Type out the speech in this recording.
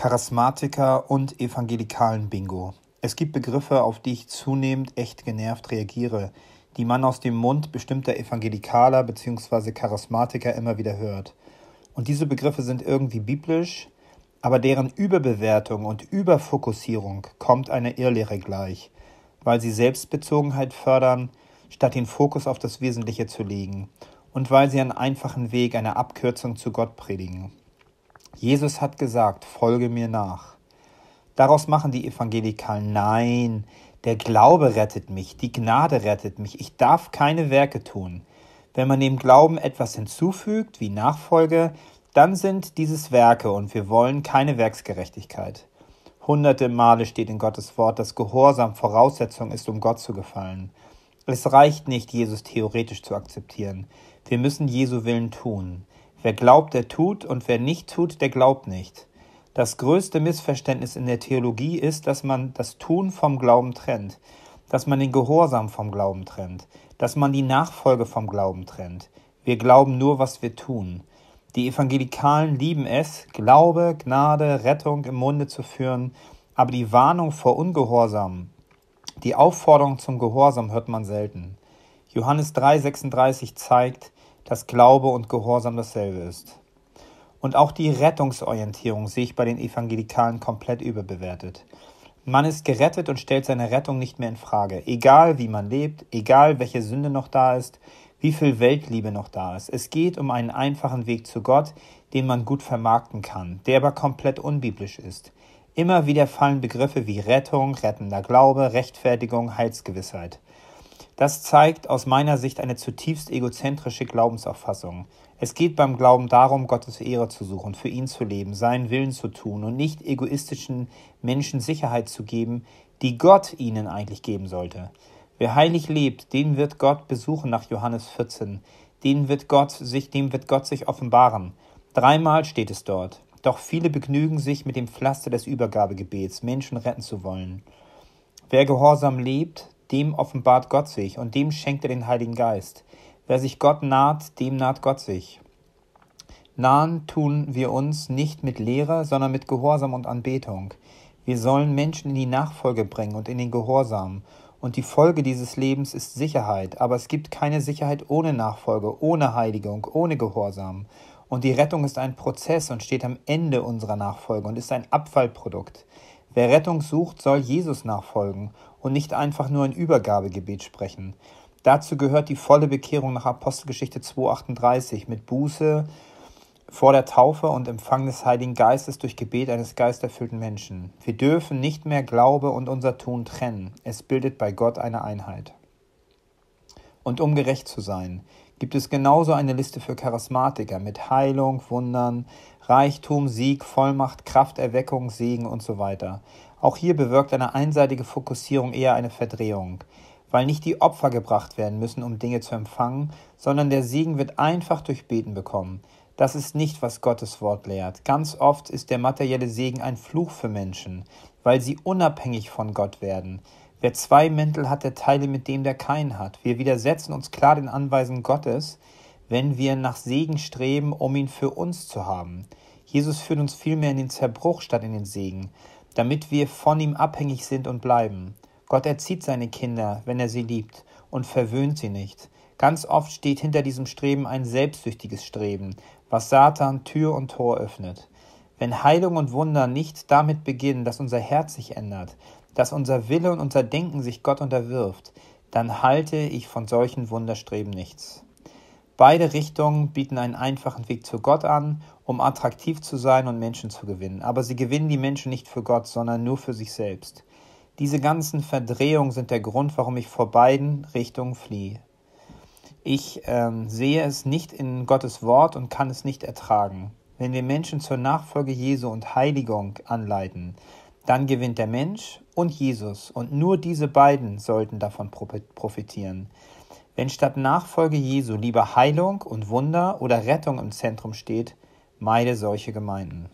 Charismatiker und evangelikalen Bingo. Es gibt Begriffe, auf die ich zunehmend echt genervt reagiere, die man aus dem Mund bestimmter Evangelikaler bzw. Charismatiker immer wieder hört. Und diese Begriffe sind irgendwie biblisch, aber deren Überbewertung und Überfokussierung kommt einer Irrlehre gleich, weil sie Selbstbezogenheit fördern, statt den Fokus auf das Wesentliche zu legen, und weil sie einen einfachen Weg einer Abkürzung zu Gott predigen. Jesus hat gesagt, folge mir nach. Daraus machen die Evangelikalen, nein, der Glaube rettet mich, die Gnade rettet mich, ich darf keine Werke tun. Wenn man dem Glauben etwas hinzufügt, wie Nachfolge, dann sind dieses Werke und wir wollen keine Werksgerechtigkeit. Hunderte Male steht in Gottes Wort, dass Gehorsam Voraussetzung ist, um Gott zu gefallen. Es reicht nicht, Jesus theoretisch zu akzeptieren. Wir müssen Jesu Willen tun. Wer glaubt, der tut, und wer nicht tut, der glaubt nicht. Das größte Missverständnis in der Theologie ist, dass man das Tun vom Glauben trennt, dass man den Gehorsam vom Glauben trennt, dass man die Nachfolge vom Glauben trennt. Wir glauben nur, was wir tun. Die Evangelikalen lieben es, Glaube, Gnade, Rettung im Munde zu führen, aber die Warnung vor Ungehorsam, die Aufforderung zum Gehorsam hört man selten. Johannes 3:36 zeigt, dass Glaube und Gehorsam dasselbe ist. Und auch die Rettungsorientierung sehe ich bei den Evangelikalen komplett überbewertet. Man ist gerettet und stellt seine Rettung nicht mehr in Frage, egal wie man lebt, egal welche Sünde noch da ist, wie viel Weltliebe noch da ist. Es geht um einen einfachen Weg zu Gott, den man gut vermarkten kann, der aber komplett unbiblisch ist. Immer wieder fallen Begriffe wie Rettung, rettender Glaube, Rechtfertigung, Heilsgewissheit. Das zeigt aus meiner Sicht eine zutiefst egozentrische Glaubensauffassung. Es geht beim Glauben darum, Gottes Ehre zu suchen, für ihn zu leben, seinen Willen zu tun und nicht egoistischen Menschen Sicherheit zu geben, die Gott ihnen eigentlich geben sollte. Wer heilig lebt, den wird Gott besuchen nach Johannes 14. Den wird Gott sich, dem wird Gott sich offenbaren. Dreimal steht es dort. Doch viele begnügen sich mit dem Pflaster des Übergabegebets, Menschen retten zu wollen. Wer gehorsam lebt, dem offenbart Gott sich und dem schenkt er den Heiligen Geist. Wer sich Gott naht, dem naht Gott sich. Nahen tun wir uns nicht mit Lehre, sondern mit Gehorsam und Anbetung. Wir sollen Menschen in die Nachfolge bringen und in den Gehorsam. Und die Folge dieses Lebens ist Sicherheit, aber es gibt keine Sicherheit ohne Nachfolge, ohne Heiligung, ohne Gehorsam. Und die Rettung ist ein Prozess und steht am Ende unserer Nachfolge und ist ein Abfallprodukt. Wer Rettung sucht, soll Jesus nachfolgen und nicht einfach nur ein Übergabegebet sprechen. Dazu gehört die volle Bekehrung nach Apostelgeschichte 2.38 mit Buße vor der Taufe und Empfang des Heiligen Geistes durch Gebet eines geisterfüllten Menschen. Wir dürfen nicht mehr Glaube und unser Tun trennen. Es bildet bei Gott eine Einheit. Und um gerecht zu sein, gibt es genauso eine Liste für Charismatiker mit Heilung, Wundern, Reichtum, Sieg, Vollmacht, Krafterweckung, Segen und so weiter. Auch hier bewirkt eine einseitige Fokussierung eher eine Verdrehung, weil nicht die Opfer gebracht werden müssen, um Dinge zu empfangen, sondern der Segen wird einfach durch Beten bekommen. Das ist nicht, was Gottes Wort lehrt. Ganz oft ist der materielle Segen ein Fluch für Menschen, weil sie unabhängig von Gott werden. Wer zwei Mäntel hat, der teile mit dem, der keinen hat. Wir widersetzen uns klar den Anweisen Gottes, wenn wir nach Segen streben, um ihn für uns zu haben. Jesus führt uns vielmehr in den Zerbruch statt in den Segen, damit wir von ihm abhängig sind und bleiben. Gott erzieht seine Kinder, wenn er sie liebt, und verwöhnt sie nicht. Ganz oft steht hinter diesem Streben ein selbstsüchtiges Streben, was Satan Tür und Tor öffnet. Wenn Heilung und Wunder nicht damit beginnen, dass unser Herz sich ändert, dass unser Wille und unser Denken sich Gott unterwirft, dann halte ich von solchen Wunderstreben nichts. Beide Richtungen bieten einen einfachen Weg zu Gott an, um attraktiv zu sein und Menschen zu gewinnen. Aber sie gewinnen die Menschen nicht für Gott, sondern nur für sich selbst. Diese ganzen Verdrehungen sind der Grund, warum ich vor beiden Richtungen fliehe. Ich äh, sehe es nicht in Gottes Wort und kann es nicht ertragen. Wenn wir Menschen zur Nachfolge Jesu und Heiligung anleiten, dann gewinnt der Mensch und Jesus, und nur diese beiden sollten davon profitieren. Wenn statt Nachfolge Jesu lieber Heilung und Wunder oder Rettung im Zentrum steht, meide solche Gemeinden.